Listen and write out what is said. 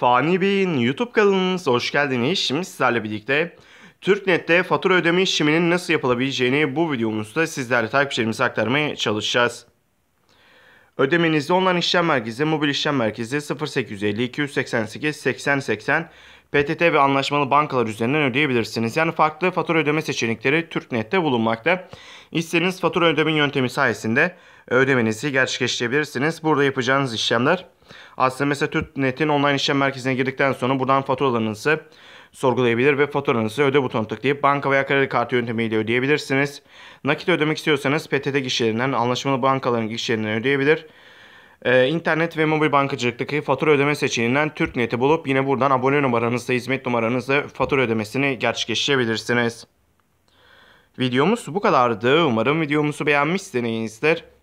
Fani Bey'in YouTube kanalınıza hoş geldiniz. Şimdi sizlerle birlikte TürkNet'te fatura ödeme işleminin nasıl yapılabileceğini bu videomuzda sizlerle takipçilerimize aktarmaya çalışacağız. Ödemenizde online işlem merkezi, mobil işlem merkezi 0850 288 80 PTT ve anlaşmalı bankalar üzerinden ödeyebilirsiniz. Yani farklı fatura ödeme seçenekleri TürkNet'te bulunmakta. İstediğiniz fatura ödeme yöntemi sayesinde ödemenizi gerçekleştirebilirsiniz. Burada yapacağınız işlemler aslında mesela ASMS.net'in online işlem merkezine girdikten sonra buradan faturalarınızı sorgulayabilir ve faturanızı öde butonu tıklayıp banka veya kredi kartı yöntemiyle ödeyebilirsiniz. Nakit ödemek istiyorsanız PTT gişelerinden, anlaşmalı bankaların gişelerinden ödeyebilir. Ee, internet ve mobil bankacılıktaki fatura ödeme seçeneğinden TürkNet'i bulup yine buradan abone numaranızla, hizmet numaranızla fatura ödemesini gerçekleştirebilirsiniz. Videomuz bu kadardı. Umarım videomuzu beğenmişsinizdir.